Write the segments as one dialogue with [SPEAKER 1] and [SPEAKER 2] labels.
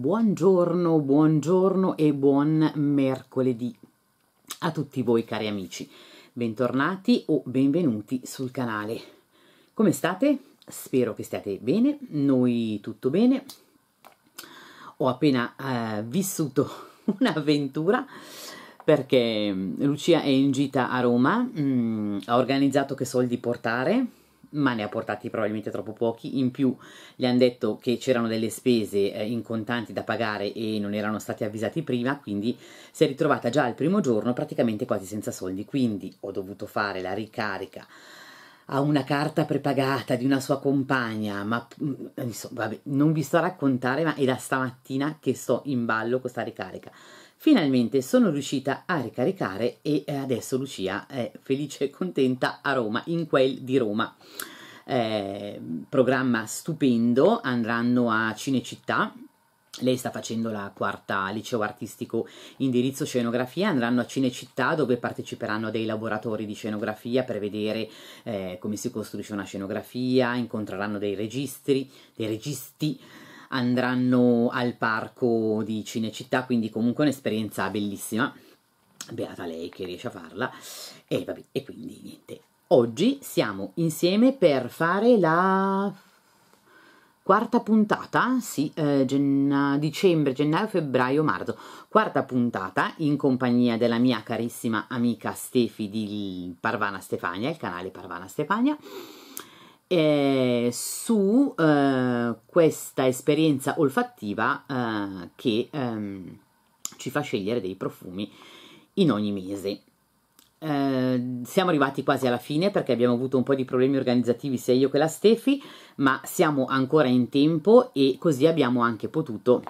[SPEAKER 1] Buongiorno, buongiorno e buon mercoledì a tutti voi cari amici. Bentornati o benvenuti sul canale. Come state? Spero che stiate bene, noi tutto bene. Ho appena eh, vissuto un'avventura perché mm, Lucia è in gita a Roma, mh, mm, ha organizzato che soldi portare ma ne ha portati probabilmente troppo pochi. In più gli hanno detto che c'erano delle spese eh, in contanti da pagare e non erano stati avvisati prima, quindi si è ritrovata già il primo giorno praticamente quasi senza soldi. Quindi ho dovuto fare la ricarica a una carta prepagata di una sua compagna, ma mm, insomma, vabbè, non vi sto a raccontare, ma è da stamattina che sto in ballo con questa ricarica. Finalmente sono riuscita a ricaricare e eh, adesso Lucia è felice e contenta a Roma, in quel di Roma. Eh, programma stupendo, andranno a Cinecittà, lei sta facendo la quarta liceo artistico indirizzo scenografia, andranno a Cinecittà dove parteciperanno a dei laboratori di scenografia per vedere eh, come si costruisce una scenografia, incontreranno dei registri, dei registi andranno al parco di Cinecittà, quindi comunque un'esperienza bellissima. Beata lei che riesce a farla. E, vabbè, e quindi niente. Oggi siamo insieme per fare la quarta puntata, sì, eh, genna, dicembre, gennaio, febbraio, marzo, quarta puntata in compagnia della mia carissima amica Stefi di Parvana Stefania, il canale Parvana Stefania eh, su eh, questa esperienza olfattiva eh, che ehm, ci fa scegliere dei profumi in ogni mese. Eh, siamo arrivati quasi alla fine perché abbiamo avuto un po' di problemi organizzativi sia io che la Stefi, ma siamo ancora in tempo e così abbiamo anche potuto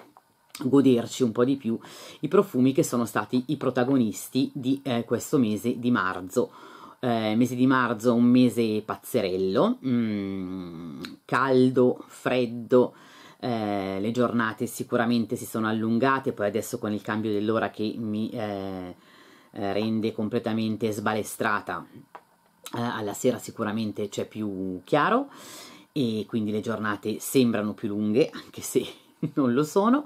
[SPEAKER 1] goderci un po' di più i profumi che sono stati i protagonisti di eh, questo mese di marzo eh, mese di marzo un mese pazzerello, mm, caldo, freddo, eh, le giornate sicuramente si sono allungate, poi adesso con il cambio dell'ora che mi eh, eh rende completamente sbalestrata, eh, alla sera sicuramente c'è più chiaro e quindi le giornate sembrano più lunghe, anche se non lo sono.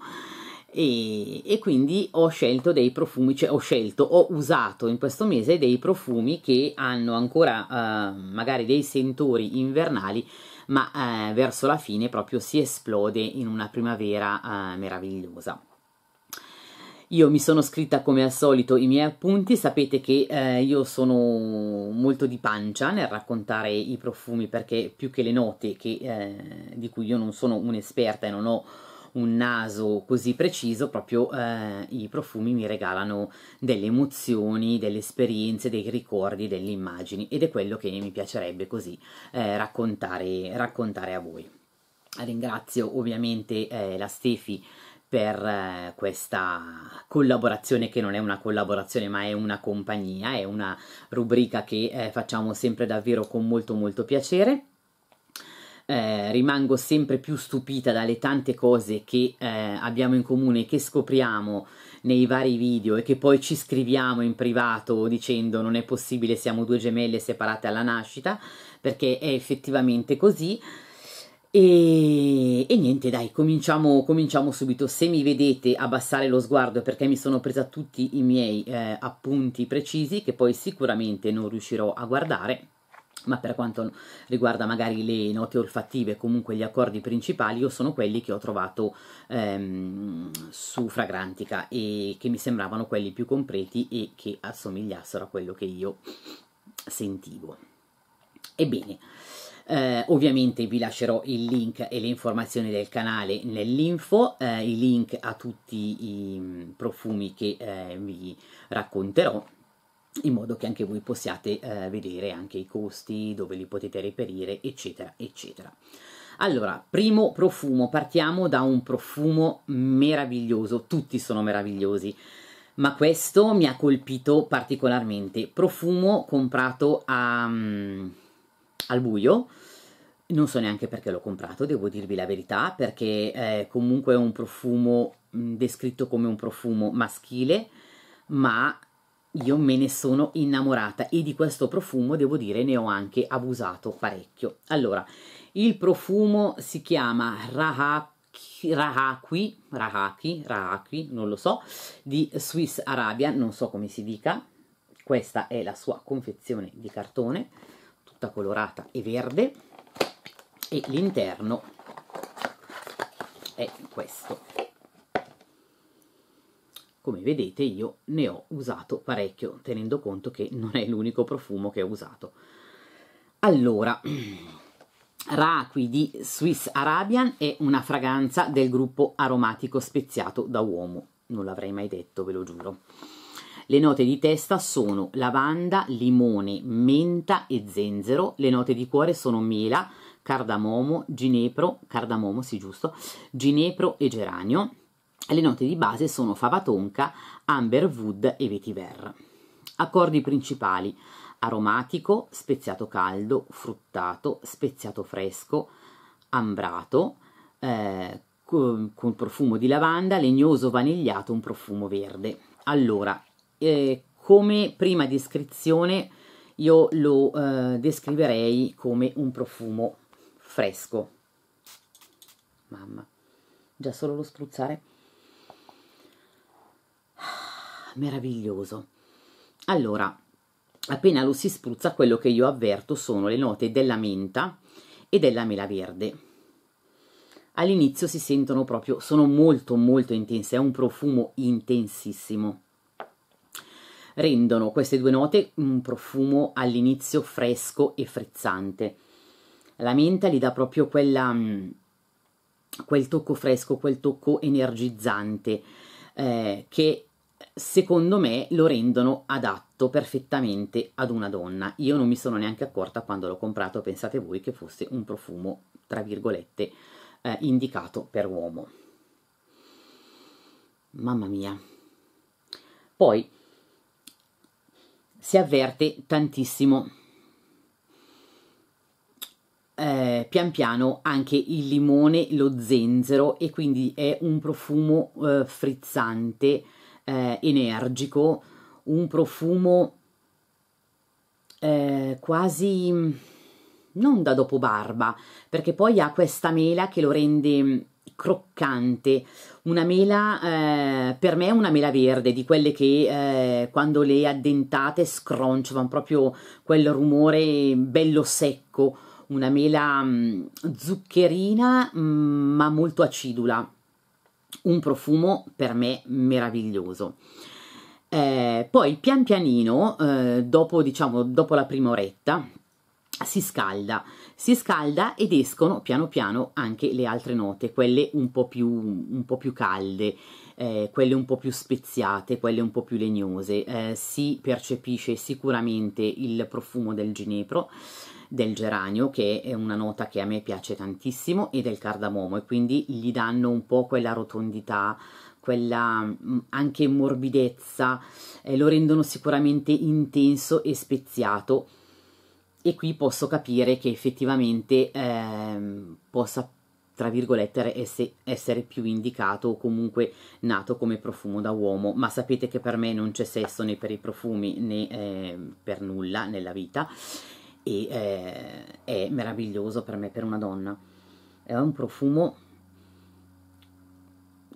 [SPEAKER 1] E, e, quindi ho scelto dei profumi, cioè ho scelto, ho usato in questo mese dei profumi che hanno ancora eh, magari dei sentori invernali, ma eh, verso la fine proprio si esplode in una primavera eh, meravigliosa. Io mi sono scritta come al solito i miei appunti, sapete che eh, io sono molto di pancia nel raccontare i profumi perché più che le note che, eh, di cui io non sono un'esperta e non ho un naso così preciso, proprio eh, i profumi mi regalano delle emozioni, delle esperienze, dei ricordi, delle immagini ed è quello che mi piacerebbe così eh, raccontare, raccontare, a voi. Ringrazio ovviamente eh, la Stefi per eh, questa collaborazione che non è una collaborazione ma è una compagnia, è una rubrica che eh, facciamo sempre davvero con molto molto piacere. Eh, rimango sempre più stupita dalle tante cose che eh, abbiamo in comune, che scopriamo nei vari video e che poi ci scriviamo in privato dicendo non è possibile, siamo due gemelle separate alla nascita, perché è effettivamente così. E, e, niente, dai, cominciamo, cominciamo, subito. Se mi vedete abbassare lo sguardo perché mi sono presa tutti i miei eh, appunti precisi, che poi sicuramente non riuscirò a guardare ma per quanto riguarda magari le note olfattive, comunque gli accordi principali, io sono quelli che ho trovato ehm, su Fragrantica e che mi sembravano quelli più completi e che assomigliassero a quello che io sentivo. Ebbene, eh, ovviamente vi lascerò il link e le informazioni del canale nell'info, eh, i link a tutti i profumi che eh, vi racconterò in modo che anche voi possiate eh, vedere anche i costi, dove li potete reperire, eccetera, eccetera. Allora, primo profumo, partiamo da un profumo meraviglioso, tutti sono meravigliosi, ma questo mi ha colpito particolarmente. Profumo comprato a, um, al buio, non so neanche perché l'ho comprato, devo dirvi la verità, perché eh, comunque è un profumo mh, mm, descritto come un profumo maschile, ma io me ne sono innamorata e di questo profumo devo dire ne ho anche abusato parecchio. Allora, il profumo si chiama Rahaki, Rahaki, Rahaki, non lo so, di Swiss Arabia, non so come si dica. Questa è la sua confezione di cartone, tutta colorata e verde e l'interno è questo come vedete io ne ho usato parecchio, tenendo conto che non è l'unico profumo che ho usato. Allora, Raqui di Swiss Arabian è una fragranza del gruppo aromatico speziato da uomo. Non l'avrei mai detto, ve lo giuro. Le note di testa sono lavanda, limone, menta e zenzero. Le note di cuore sono mela, cardamomo, ginepro, cardamomo, sì giusto, ginepro e geranio. Le note di base sono fava tonka, amber wood e vetiver. Accordi principali: aromatico, speziato caldo, fruttato, speziato fresco, ambrato, eh, con profumo di lavanda, legnoso vanigliato, un profumo verde. Allora, eh, come prima descrizione io lo eh, descriverei come un profumo fresco. Mamma, già solo lo spruzzare meraviglioso. Allora, appena lo si spruzza, quello che io avverto sono le note della menta e della mela verde. All'inizio si sentono proprio, sono molto molto intense, è un profumo intensissimo. Rendono queste due note un profumo all'inizio fresco e frizzante. La menta gli dà proprio quella, mm, quel tocco fresco, quel tocco energizzante eh, che secondo me lo rendono adatto perfettamente ad una donna. Io non mi sono neanche accorta quando l'ho comprato, pensate voi, che fosse un profumo, tra virgolette, eh, indicato per uomo. Mamma mia. Poi si avverte tantissimo eh, pian piano anche il limone, lo zenzero e quindi è un profumo eh, frizzante eh, energico, un profumo eh, quasi mm, non da dopo barba, perché poi ha questa mela che lo rende mm, croccante, una mela, eh, per me è una mela verde, di quelle che eh, quando le addentate scronciano proprio quel rumore bello secco, una mela mh, mm, zuccherina mh, ma molto acidula un profumo per me meraviglioso. Eh, poi pian pianino, eh, dopo, diciamo, dopo la prima oretta, si scalda, si scalda ed escono piano piano anche le altre note, quelle un po' più, un po più calde, eh, quelle un po' più speziate, quelle un po' più legnose. Eh, si percepisce sicuramente il profumo del ginepro, del geranio, che è una nota che a me piace tantissimo, e del cardamomo, e quindi gli danno un po' quella rotondità, quella mm, anche morbidezza, eh, lo rendono sicuramente intenso e speziato. E qui posso capire che effettivamente ehm, possa tra virgolette, essere più indicato o comunque nato come profumo da uomo, ma sapete che per me non c'è sesso né per i profumi né eh, per nulla nella vita e è, eh, è meraviglioso per me, per una donna. È un profumo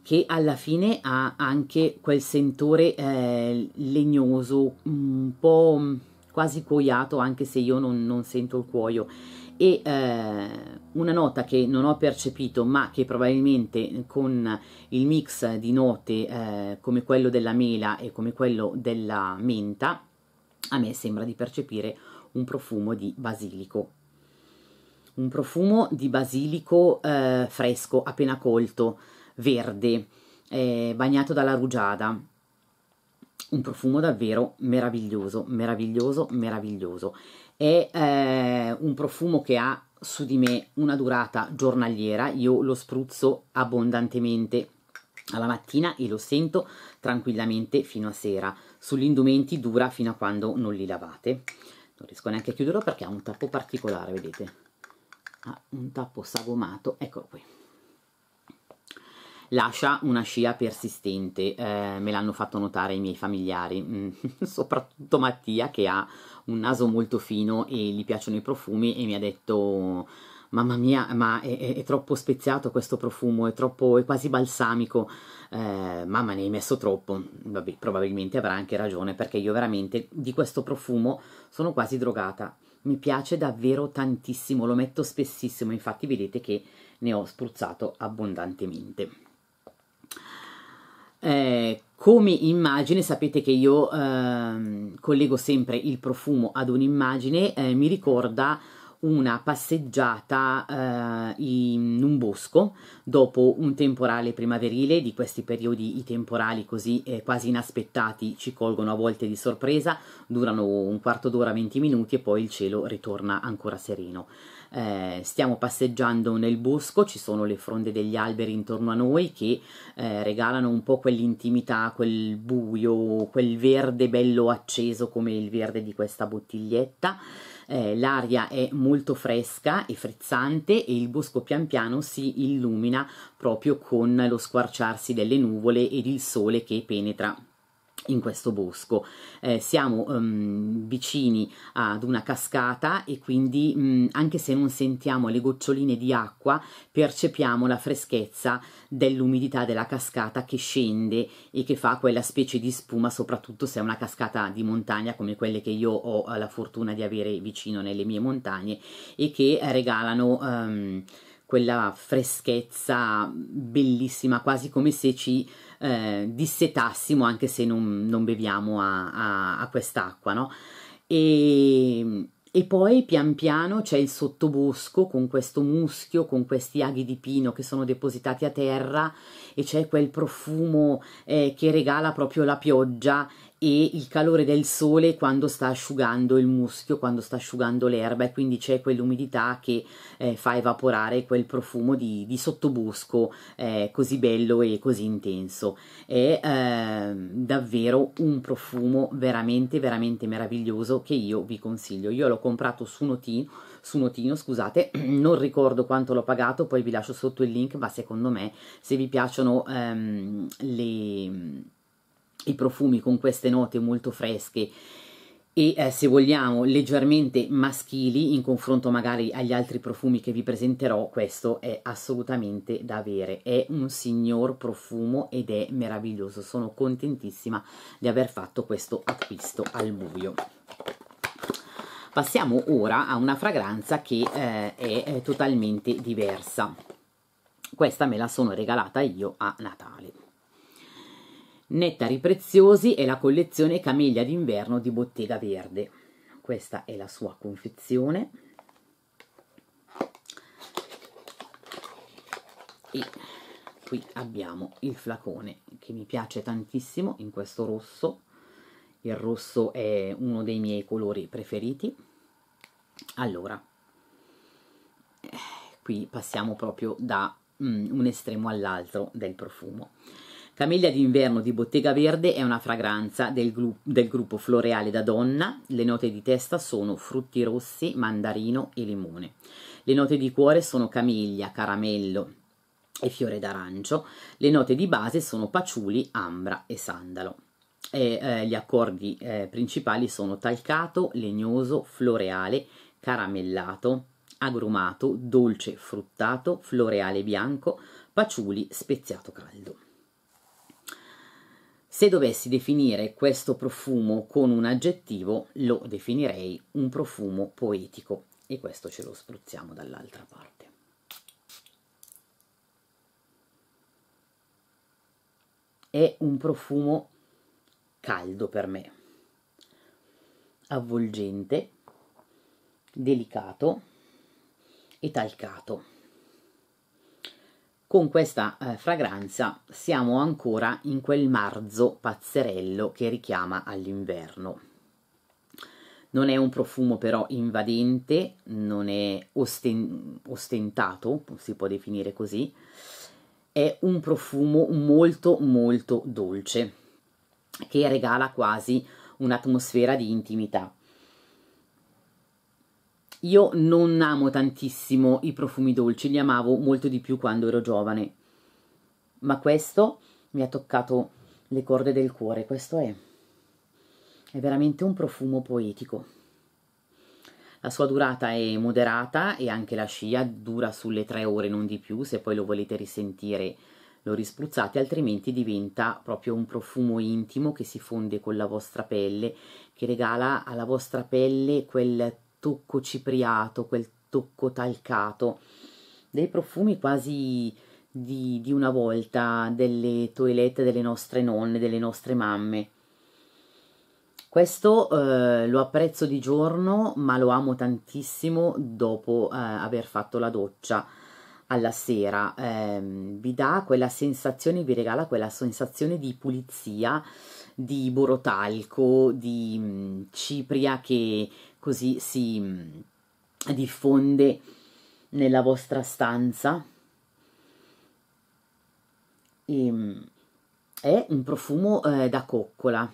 [SPEAKER 1] che alla fine ha anche quel sentore eh, legnoso, un po' quasi cuoiato, anche se io non, non sento il cuoio. E eh, una nota che non ho percepito, ma che probabilmente con il mix di note eh, come quello della mela e come quello della menta, a me sembra di percepire un profumo di basilico. Un profumo di basilico eh, fresco, appena colto, verde, eh, bagnato dalla rugiada. Un profumo davvero meraviglioso, meraviglioso, meraviglioso. È eh, un profumo che ha su di me una durata giornaliera, io lo spruzzo abbondantemente alla mattina e lo sento tranquillamente fino a sera. Sugli indumenti dura fino a quando non li lavate non riesco neanche a chiuderlo perché ha un tappo particolare vedete ha un tappo sagomato eccolo qui lascia una scia persistente, eh, me l'hanno fatto notare i miei familiari, mm, soprattutto Mattia che ha un naso molto fino e gli piacciono i profumi e mi ha detto mamma mia, ma è, è, è troppo speziato questo profumo, è, troppo, è quasi balsamico, eh, mamma ne hai messo troppo, vabbè, probabilmente avrà anche ragione perché io veramente di questo profumo sono quasi drogata, mi piace davvero tantissimo, lo metto spessissimo, infatti vedete che ne ho spruzzato abbondantemente. Eh, come immagine sapete che io ehm, collego sempre il profumo ad un'immagine eh, mi ricorda una passeggiata eh, in un bosco dopo un temporale primaverile, di questi periodi i temporali così eh, quasi inaspettati ci colgono a volte di sorpresa, durano un quarto d'ora, 20 minuti e poi il cielo ritorna ancora sereno. Eh, stiamo passeggiando nel bosco, ci sono le fronde degli alberi intorno a noi che eh, regalano un po' quell'intimità, quel buio, quel verde bello acceso come il verde di questa bottiglietta eh, l'aria è molto fresca e frizzante e il bosco pian piano si illumina proprio con lo squarciarsi delle nuvole ed il sole che penetra in questo bosco. Eh, siamo um, vicini ad una cascata e quindi um, anche se non sentiamo le goccioline di acqua percepiamo la freschezza dell'umidità della cascata che scende e che fa quella specie di spuma soprattutto se è una cascata di montagna come quelle che io ho eh, la fortuna di avere vicino nelle mie montagne e che regalano um, quella freschezza bellissima quasi come se ci eh, dissetassimo anche se non, non beviamo a, a, a quest'acqua, no? E, e poi pian piano c'è il sottobosco con questo muschio, con questi aghi di pino che sono depositati a terra e c'è quel profumo eh, che regala proprio la pioggia e il calore del sole quando sta asciugando il muschio, quando sta asciugando l'erba e quindi c'è quell'umidità che eh, fa evaporare quel profumo di, di sottobosco eh, così bello e così intenso. È eh, davvero un profumo veramente veramente meraviglioso che io vi consiglio. Io l'ho comprato su Notino, su Notino, scusate, non ricordo quanto l'ho pagato, poi vi lascio sotto il link, ma secondo me se vi piacciono ehm, le i profumi con queste note molto fresche e eh, se vogliamo leggermente maschili in confronto magari agli altri profumi che vi presenterò, questo è assolutamente da avere, è un signor profumo ed è meraviglioso, sono contentissima di aver fatto questo acquisto al buio. Passiamo ora a una fragranza che eh, è, è eh, totalmente diversa, questa me la sono regalata io a Natale. Nettari preziosi e la collezione Camiglia d'inverno di Bottega Verde. Questa è la sua confezione. E qui abbiamo il flacone che mi piace tantissimo in questo rosso. Il rosso è uno dei miei colori preferiti. Allora, eh, qui passiamo proprio da mm, un estremo all'altro del profumo. Camellia d'inverno di Bottega Verde è una fragranza del, gru- del gruppo floreale da donna, le note di testa sono frutti rossi, mandarino e limone. Le note di cuore sono camiglia, caramello e fiore d'arancio. Le note di base sono paciuli, ambra e sandalo. E, eh, gli accordi eh, principali sono talcato, legnoso, floreale, caramellato, agrumato, dolce, fruttato, floreale bianco, paciuli, speziato caldo. Se dovessi definire questo profumo con un aggettivo, lo definirei un profumo poetico e questo ce lo spruzziamo dall'altra parte. È un profumo caldo per me, avvolgente, delicato e talcato con questa eh, fragranza siamo ancora in quel marzo pazzerello che richiama all'inverno. Non è un profumo però invadente, non è osten ostentato, si può definire così, è un profumo molto molto dolce che regala quasi un'atmosfera di intimità. Io non amo tantissimo i profumi dolci, li amavo molto di più quando ero giovane. Ma questo mi ha toccato le corde del cuore, questo è. È veramente un profumo poetico. La sua durata è moderata e anche la scia dura sulle tre ore, non di più. Se poi lo volete risentire lo rispruzzate, altrimenti diventa proprio un profumo intimo che si fonde con la vostra pelle, che regala alla vostra pelle quel tocco cipriato, quel tocco talcato, dei profumi quasi di, di una volta delle toilette delle nostre nonne, delle nostre mamme. Questo eh, lo apprezzo di giorno, ma lo amo tantissimo dopo eh, aver fatto la doccia alla sera. Eh, vi dà quella sensazione, vi regala quella sensazione di pulizia, di borotalco, di mh, mm, cipria che così si mm, diffonde nella vostra stanza e, ehm, è un profumo eh, da coccola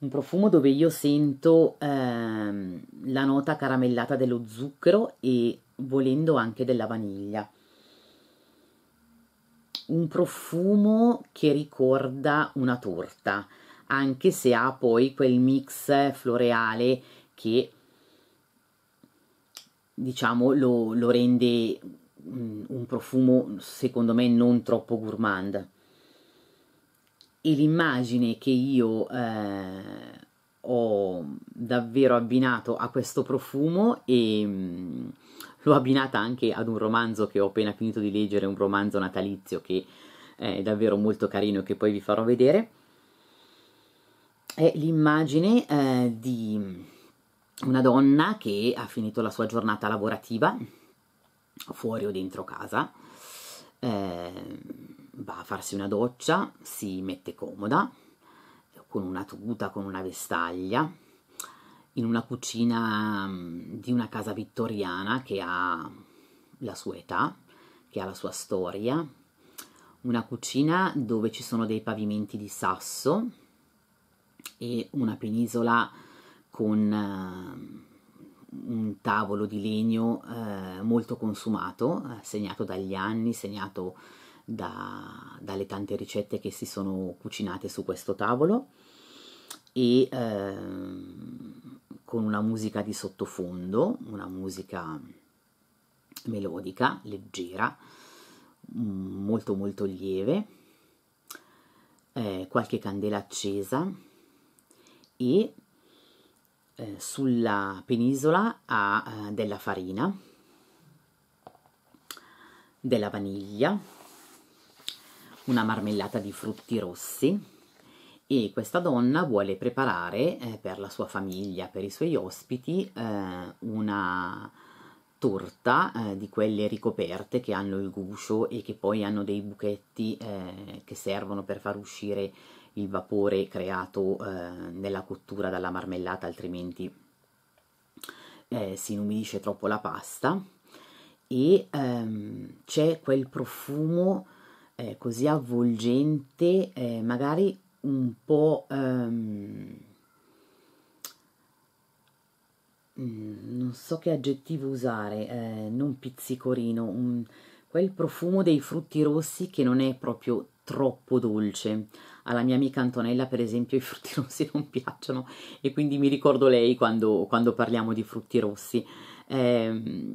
[SPEAKER 1] un profumo dove io sento ehm, la nota caramellata dello zucchero e volendo anche della vaniglia un profumo che ricorda una torta anche se ha poi quel mix eh, floreale che diciamo lo, lo rende mm, un profumo secondo me non troppo gourmand e l'immagine che io eh, ho davvero abbinato a questo profumo e mh, mm, l'ho abbinata anche ad un romanzo che ho appena finito di leggere, un romanzo natalizio che eh, è davvero molto carino e che poi vi farò vedere, è l'immagine eh, di una donna che ha finito la sua giornata lavorativa fuori o dentro casa, eh, va a farsi una doccia, si mette comoda con una tuta, con una vestaglia, in una cucina mm, di una casa vittoriana che ha la sua età, che ha la sua storia, una cucina dove ci sono dei pavimenti di sasso e una penisola con ehm, un tavolo di legno eh, molto consumato, eh, segnato dagli anni, segnato da, dalle tante ricette che si sono cucinate su questo tavolo e eh, con una musica di sottofondo, una musica melodica, leggera, molto molto lieve, eh, qualche candela accesa e eh, sulla penisola ha eh, della farina, della vaniglia, una marmellata di frutti rossi e questa donna vuole preparare eh, per la sua famiglia, per i suoi ospiti, eh, una torta eh, di quelle ricoperte che hanno il guscio e che poi hanno dei buchetti eh, che servono per far uscire il vapore creato eh, nella cottura dalla marmellata, altrimenti eh, si inumidisce troppo la pasta. E ehm, c'è quel profumo eh, così avvolgente, eh, magari un po'... Ehm, mm, non so che aggettivo usare, eh, non pizzicorino, un, quel profumo dei frutti rossi che non è proprio troppo dolce, alla mia amica Antonella, per esempio, i frutti rossi non piacciono e quindi mi ricordo lei quando, quando parliamo di frutti rossi. Eh,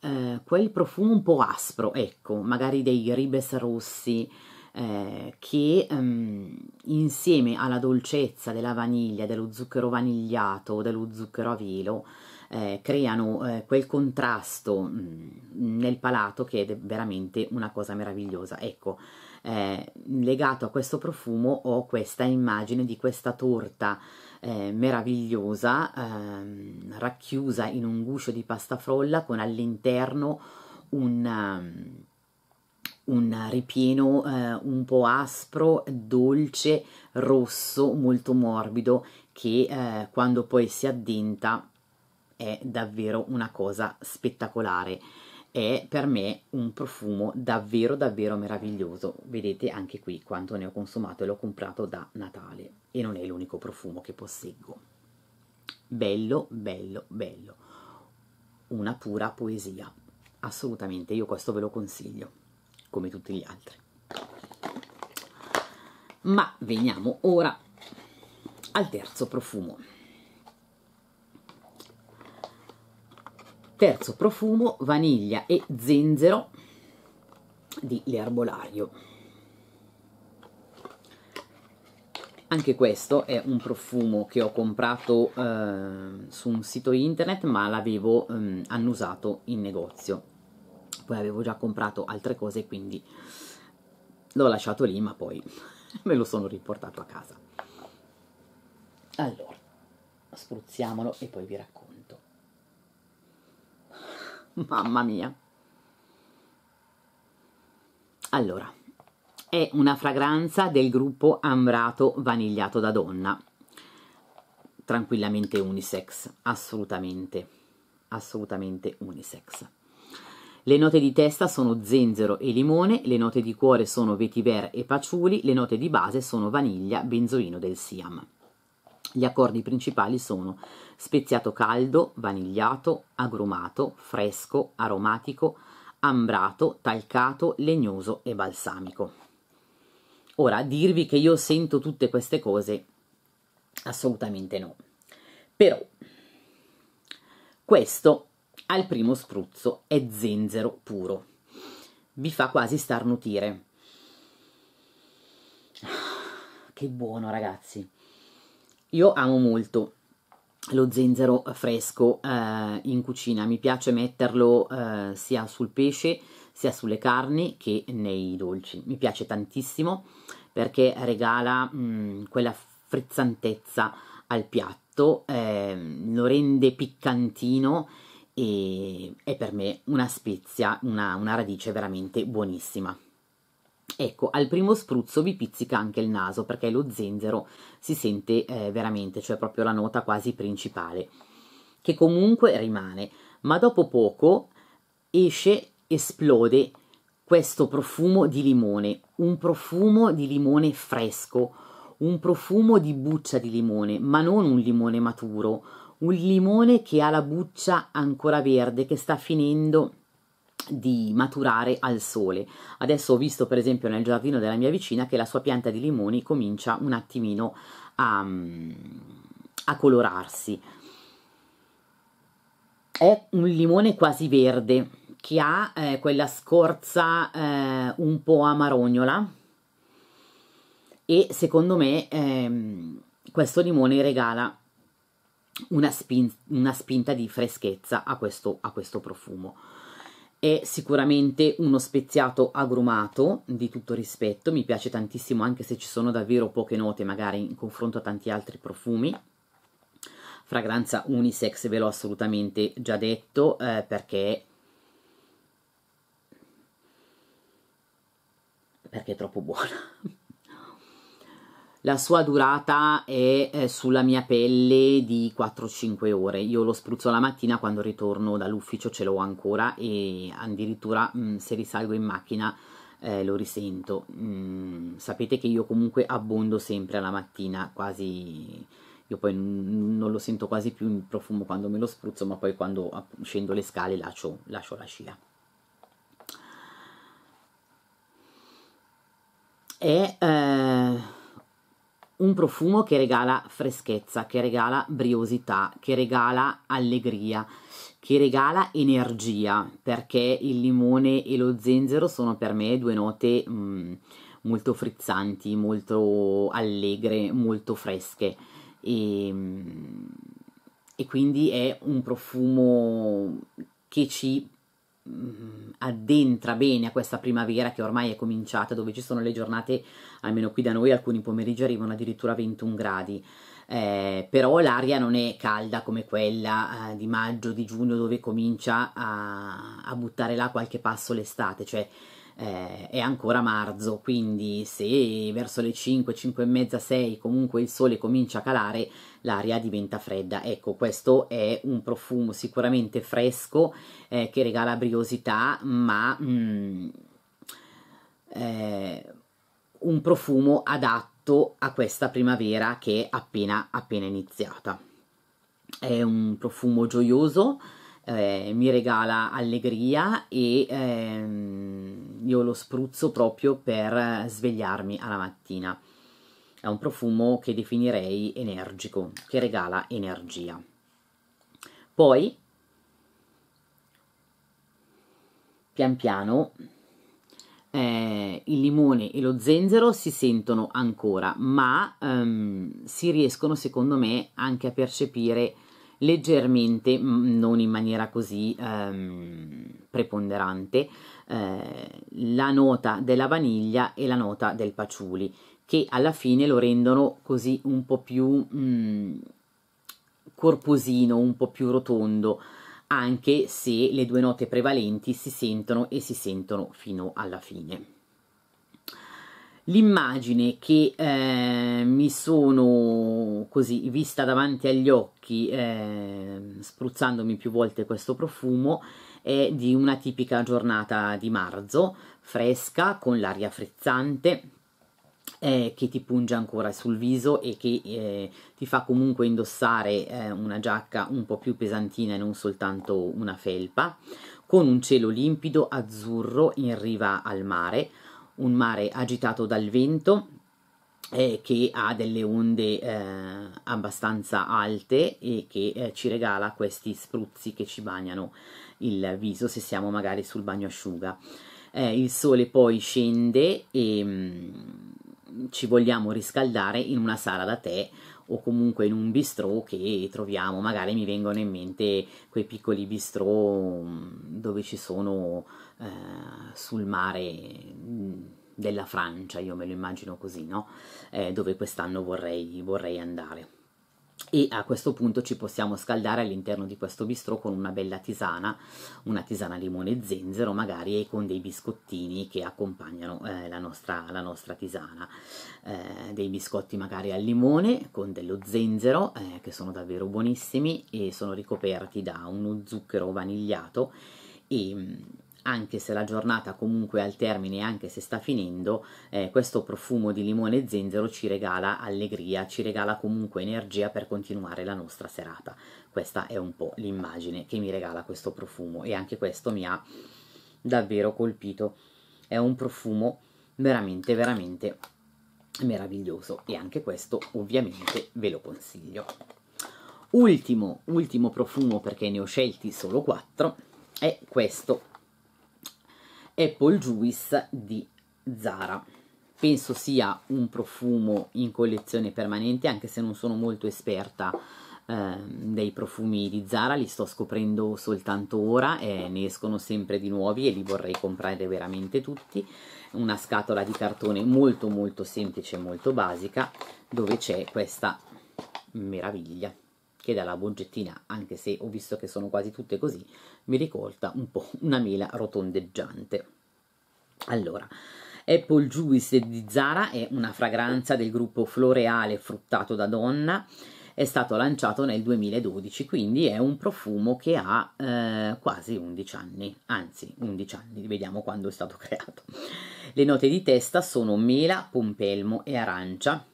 [SPEAKER 1] eh, quel profumo un po' aspro, ecco, magari dei ribes rossi, eh, che ehm, insieme alla dolcezza della vaniglia, dello zucchero vanigliato, dello zucchero a velo, eh, creano eh, quel contrasto mh, mm, nel palato che è veramente una cosa meravigliosa. Ecco, eh, legato a questo profumo ho questa immagine di questa torta eh, meravigliosa ehm, racchiusa in un guscio di pasta frolla con all'interno un, um, un ripieno eh, un po' aspro, dolce, rosso, molto morbido che eh, quando poi si addenta è davvero una cosa spettacolare è per me un profumo davvero davvero meraviglioso. Vedete anche qui quanto ne ho consumato e l'ho comprato da Natale e non è l'unico profumo che posseggo. Bello, bello, bello. Una pura poesia. Assolutamente, io questo ve lo consiglio, come tutti gli altri. Ma veniamo ora al terzo profumo. terzo profumo vaniglia e zenzero di l'erbolario anche questo è un profumo che ho comprato eh, su un sito internet ma l'avevo eh, annusato in negozio poi avevo già comprato altre cose quindi l'ho lasciato lì ma poi me lo sono riportato a casa allora spruzziamolo e poi vi racconto mamma mia allora è una fragranza del gruppo ambrato vanigliato da donna tranquillamente unisex assolutamente assolutamente unisex le note di testa sono zenzero e limone, le note di cuore sono vetiver e paciuli, le note di base sono vaniglia, benzoino del Siam. Gli accordi principali sono speziato caldo, vanigliato, agrumato, fresco, aromatico, ambrato, talcato, legnoso e balsamico. Ora, dirvi che io sento tutte queste cose, assolutamente no. Però, questo al primo spruzzo è zenzero puro. Vi fa quasi starnutire. Ah, che buono, ragazzi. Io amo molto lo zenzero fresco eh, in cucina, mi piace metterlo eh, sia sul pesce sia sulle carni che nei dolci, mi piace tantissimo perché regala mh, mm, quella frizzantezza al piatto, eh, lo rende piccantino e è per me una spezia, una, una radice veramente buonissima. Ecco, al primo spruzzo vi pizzica anche il naso perché lo zenzero si sente eh, veramente, cioè proprio la nota quasi principale, che comunque rimane, ma dopo poco esce, esplode questo profumo di limone, un profumo di limone fresco, un profumo di buccia di limone, ma non un limone maturo, un limone che ha la buccia ancora verde, che sta finendo di maturare al sole. Adesso ho visto per esempio nel giardino della mia vicina che la sua pianta di limoni comincia un attimino a, a colorarsi. È un limone quasi verde che ha eh, quella scorza eh, un po' amarognola e secondo me ehm, questo limone regala una, spin una spinta di freschezza a questo, a questo profumo è sicuramente uno speziato agrumato di tutto rispetto, mi piace tantissimo anche se ci sono davvero poche note magari in confronto a tanti altri profumi. Fragranza unisex ve l'ho assolutamente già detto eh, perché perché è troppo buona la sua durata è eh, sulla mia pelle di 4-5 ore. Io lo spruzzo la mattina quando ritorno dall'ufficio, ce l'ho ancora e addirittura mh, mm, se risalgo in macchina eh, lo risento. Mm, sapete che io comunque abbondo sempre alla mattina, quasi io poi non lo sento quasi più il profumo quando me lo spruzzo, ma poi quando scendo le scale lascio, lascio la scia. È, eh, un profumo che regala freschezza, che regala briosità, che regala allegria, che regala energia, perché il limone e lo zenzero sono per me due note mh, mm, molto frizzanti, molto allegre, molto fresche. E, mm, e quindi è un profumo che ci Mm, addentra bene a questa primavera che ormai è cominciata, dove ci sono le giornate, almeno qui da noi alcuni pomeriggi arrivano addirittura a 21 gradi. Eh, però l'aria non è calda come quella eh, di maggio, di giugno, dove comincia a, a buttare là qualche passo l'estate, cioè eh, è ancora marzo, quindi se verso le 5, 5 e mezza, 6 comunque il sole comincia a calare, l'aria diventa fredda. Ecco, questo è un profumo sicuramente fresco eh, che regala briosità, ma mm, eh, un profumo adatto a questa primavera che è appena, appena iniziata. È un profumo gioioso, eh, mi regala allegria e ehm, io lo spruzzo proprio per eh, svegliarmi alla mattina. È un profumo che definirei energico, che regala energia. Poi, pian piano, eh, il limone e lo zenzero si sentono ancora, ma ehm, si riescono secondo me anche a percepire leggermente, non in maniera così ehm, preponderante, eh, la nota della vaniglia e la nota del paciuli, che alla fine lo rendono così un po' più mh, mm, corposino, un po' più rotondo, anche se le due note prevalenti si sentono e si sentono fino alla fine. L'immagine che eh, mi sono così vista davanti agli occhi, eh, spruzzandomi più volte questo profumo, è di una tipica giornata di marzo, fresca, con l'aria frizzante, eh, che ti punge ancora sul viso e che eh, ti fa comunque indossare eh, una giacca un po' più pesantina e non soltanto una felpa, con un cielo limpido azzurro in riva al mare, un mare agitato dal vento eh, che ha delle onde eh, abbastanza alte e che eh, ci regala questi spruzzi che ci bagnano il viso se siamo magari sul bagno asciuga. Eh, il sole poi scende e mh, mm, ci vogliamo riscaldare in una sala da tè o comunque in un bistrò che troviamo, magari mi vengono in mente quei piccoli bistrò mm, dove ci sono eh, sul mare mm, della Francia, io me lo immagino così, no? Eh, dove quest'anno vorrei, vorrei andare. E a questo punto ci possiamo scaldare all'interno di questo bistro con una bella tisana, una tisana limone zenzero magari e con dei biscottini che accompagnano eh, la, nostra, la, nostra, tisana. Eh, dei biscotti magari al limone con dello zenzero eh, che sono davvero buonissimi e sono ricoperti da uno zucchero vanigliato e anche se la giornata comunque è al termine, anche se sta finendo, eh, questo profumo di limone e zenzero ci regala allegria, ci regala comunque energia per continuare la nostra serata. Questa è un po' l'immagine che mi regala questo profumo e anche questo mi ha davvero colpito. È un profumo veramente, veramente meraviglioso e anche questo ovviamente ve lo consiglio. Ultimo, ultimo profumo perché ne ho scelti solo quattro è questo Apple Juice di Zara. Penso sia un profumo in collezione permanente, anche se non sono molto esperta eh, dei profumi di Zara, li sto scoprendo soltanto ora e ne escono sempre di nuovi e li vorrei comprare veramente tutti. Una scatola di cartone molto molto semplice, e molto basica, dove c'è questa meraviglia chiede alla boggettina, anche se ho visto che sono quasi tutte così, mi ricolta un po' una mela rotondeggiante. Allora, Apple Juice di Zara è una fragranza del gruppo floreale fruttato da donna, è stato lanciato nel 2012, quindi è un profumo che ha eh, quasi 11 anni, anzi 11 anni, vediamo quando è stato creato. Le note di testa sono mela, pompelmo e arancia,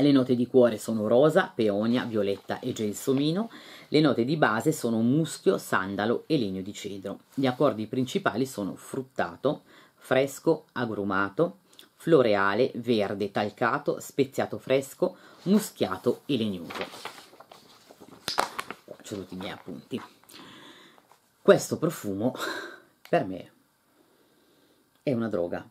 [SPEAKER 1] le note di cuore sono rosa, peonia, violetta e gelsomino. Le note di base sono muschio, sandalo e legno di cedro. Gli accordi principali sono fruttato, fresco, agrumato, floreale, verde, talcato, speziato fresco, muschiato e legnoso. Ho tutti i miei appunti. Questo profumo per me è una droga,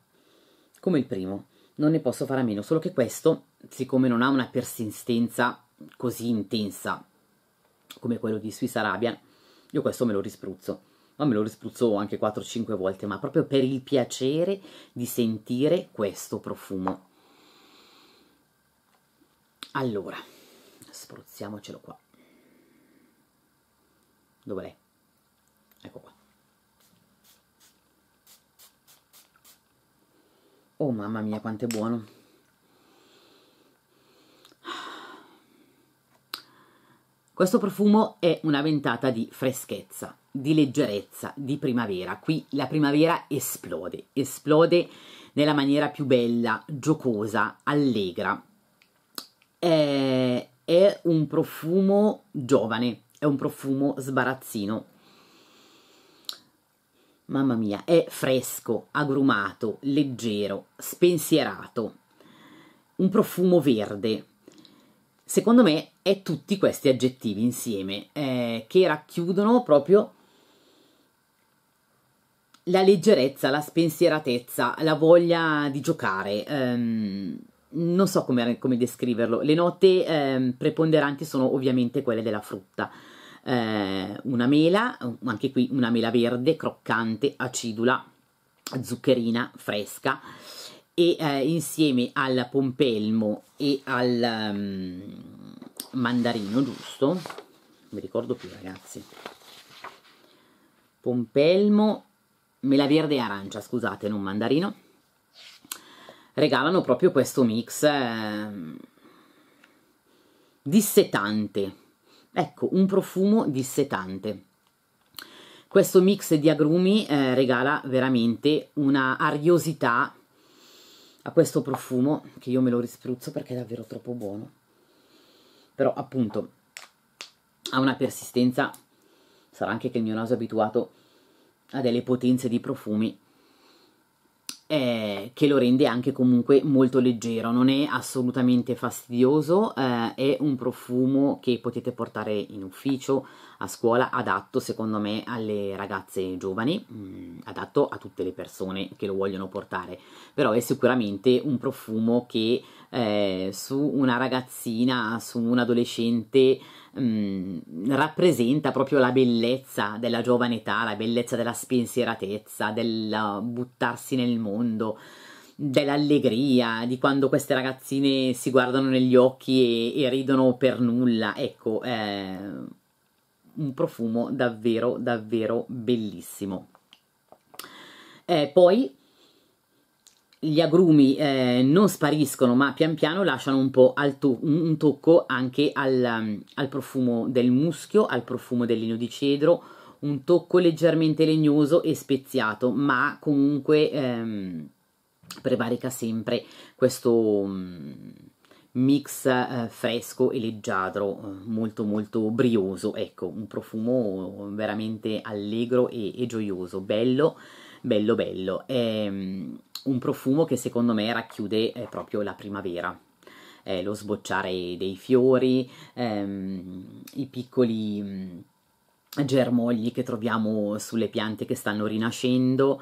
[SPEAKER 1] come il primo. Non ne posso fare a meno, solo che questo siccome non ha una persistenza così intensa come quello di Swiss Arabian, io questo me lo rispruzzo. Ma me lo rispruzzo anche 4-5 volte, ma proprio per il piacere di sentire questo profumo. Allora, spruzziamocelo qua. Dov'è? Ecco qua. Oh mamma mia, quanto è buono! Questo profumo è una ventata di freschezza, di leggerezza, di primavera. Qui la primavera esplode, esplode nella maniera più bella, giocosa, allegra. È, è un profumo giovane, è un profumo sbarazzino. Mamma mia, è fresco, agrumato, leggero, spensierato. Un profumo verde. Secondo me e tutti questi aggettivi insieme eh, che racchiudono proprio la leggerezza, la spensieratezza, la voglia di giocare. Ehm, non so come, come, descriverlo. Le note ehm, preponderanti sono ovviamente quelle della frutta. Eh, una mela, anche qui una mela verde, croccante, acidula, zuccherina, fresca e eh, insieme al pompelmo e al, ehm, mandarino, giusto? Mi ricordo più, ragazzi. Pompelmo, melaverde e arancia, scusate, non mandarino. Regalano proprio questo mix eh, dissetante. Ecco, un profumo dissetante. Questo mix di agrumi eh, regala veramente una ariosità a questo profumo che io me lo rispruzzo perché è davvero troppo buono però appunto ha una persistenza, sarà anche che il mio naso è abituato a delle potenze di profumi eh, che lo rende anche comunque molto leggero, non è assolutamente fastidioso, eh, è un profumo che potete portare in ufficio, a scuola, adatto secondo me alle ragazze giovani, mh, mm, adatto a tutte le persone che lo vogliono portare, però è sicuramente un profumo che eh, su una ragazzina, su un adolescente Mm, rappresenta proprio la bellezza della giovane età, la bellezza della spensieratezza, del buttarsi nel mondo, dell'allegria, di quando queste ragazzine si guardano negli occhi e, e ridono per nulla. Ecco, è un profumo davvero, davvero bellissimo. Eh, poi gli agrumi eh, non spariscono, ma pian piano lasciano un po' to- un tocco anche al, um, al, profumo del muschio, al profumo del lino di cedro, un tocco leggermente legnoso e speziato, ma comunque ehm, prevarica sempre questo mm, mix eh, fresco e leggiadro, eh, molto molto brioso, ecco, un profumo veramente allegro e, e gioioso, bello bello bello. Ehm, un profumo che secondo me racchiude eh, proprio la primavera. Eh, lo sbocciare dei fiori, ehm, i piccoli mh, mm, germogli che troviamo sulle piante che stanno rinascendo,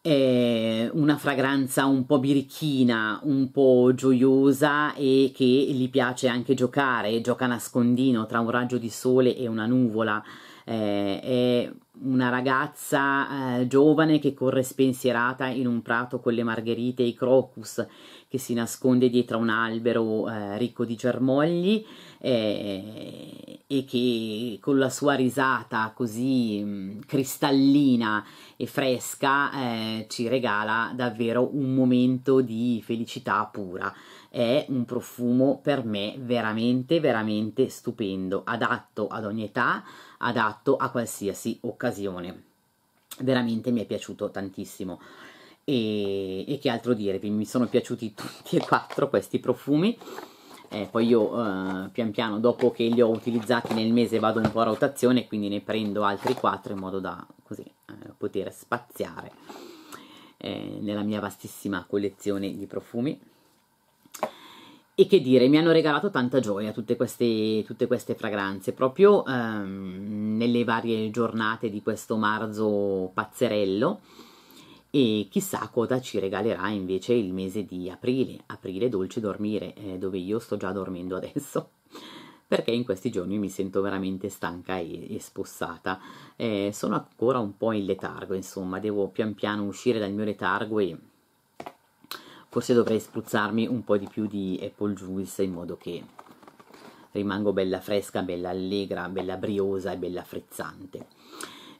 [SPEAKER 1] eh, una fragranza un po' birichina, un po' gioiosa e che gli piace anche giocare, gioca nascondino tra un raggio di sole e una nuvola eh, è una ragazza eh, giovane che corre spensierata in un prato con le margherite e i crocus, che si nasconde dietro a un albero eh, ricco di germogli eh, e che con la sua risata così mh, mm, cristallina e fresca eh, ci regala davvero un momento di felicità pura. È un profumo per me veramente, veramente stupendo, adatto ad ogni età, adatto a qualsiasi occasione. Veramente mi è piaciuto tantissimo. E, e che altro dire, mi sono piaciuti tutti e quattro questi profumi. Eh, poi io eh, pian piano dopo che li ho utilizzati nel mese vado un po' a rotazione quindi ne prendo altri quattro in modo da così eh, poter spaziare eh, nella mia vastissima collezione di profumi e che dire, mi hanno regalato tanta gioia tutte queste, tutte queste fragranze, proprio ehm, nelle varie giornate di questo marzo pazzerello e chissà cosa ci regalerà invece il mese di aprile, aprile dolce dormire, eh, dove io sto già dormendo adesso, perché in questi giorni mi sento veramente stanca e, e spossata, eh, sono ancora un po' in letargo, insomma, devo pian piano uscire dal mio letargo e Forse dovrei spruzzarmi un po' di più di apple juice in modo che rimango bella fresca, bella allegra, bella briosa e bella frizzante.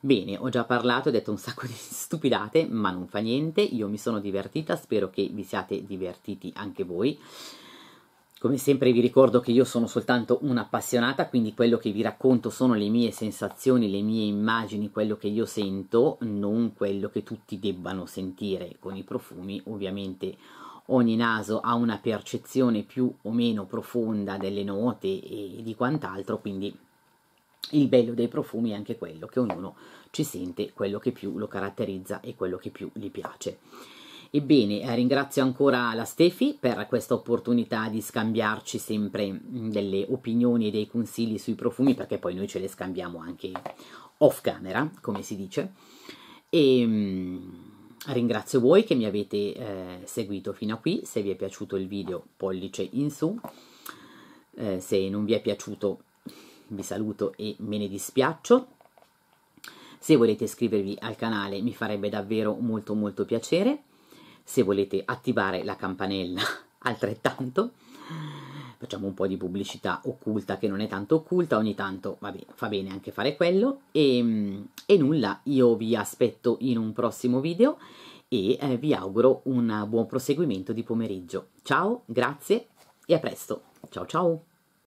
[SPEAKER 1] Bene, ho già parlato, ho detto un sacco di stupidate, ma non fa niente, io mi sono divertita, spero che vi siate divertiti anche voi. Come sempre vi ricordo che io sono soltanto un'appassionata, quindi quello che vi racconto sono le mie sensazioni, le mie immagini, quello che io sento, non quello che tutti debbano sentire con i profumi. Ovviamente ogni naso ha una percezione più o meno profonda delle note e di quant'altro, quindi il bello dei profumi è anche quello che ognuno ci sente, quello che più lo caratterizza e quello che più gli piace. Ebbene, eh, ringrazio ancora la Stefi per questa opportunità di scambiarci sempre mm, delle opinioni e dei consigli sui profumi, perché poi noi ce le scambiamo anche off camera, come si dice. E mm, ringrazio voi che mi avete eh, seguito fino a qui, se vi è piaciuto il video pollice in su, eh, se non vi è piaciuto vi saluto e me ne dispiaccio. Se volete iscrivervi al canale mi farebbe davvero molto molto piacere se volete attivare la campanella altrettanto facciamo un po' di pubblicità occulta che non è tanto occulta, ogni tanto vabbè, fa bene anche fare quello e, ehm, e, nulla, io vi aspetto in un prossimo video e eh, vi auguro un buon proseguimento di pomeriggio. Ciao, grazie e a presto. Ciao ciao!